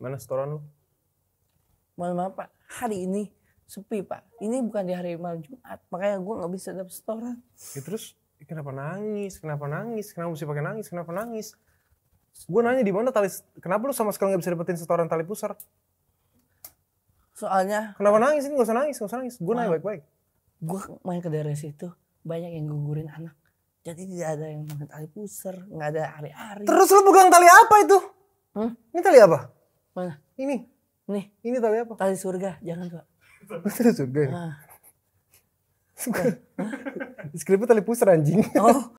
Mana setoran lu? Mohon maaf Pak, hari ini sepi Pak. Ini bukan di hari malam Jumat, makanya gue nggak bisa dapet setoran. Ya terus kenapa nangis? Kenapa nangis? Kenapa mesti pakai nangis? Kenapa nangis? Gue nanya di mana tali, kenapa lu sama sekali nggak bisa dapetin setoran tali pusar? Soalnya. Kenapa nangis? Ini gak usah nangis, gak usah nangis. Gue nanya baik-baik. Gue main ke daerah situ, banyak yang gugurin anak. Jadi tidak ada yang pakai tali pusar, nggak ada hari-hari. Terus lu pegang tali apa itu? Hmm? Ini tali apa? Mana? Ini. Nih. Ini tali apa? Tali surga. Jangan, Pak. Tali surga ini? Ya? Ah. Skripnya tali pusar anjing. Oh.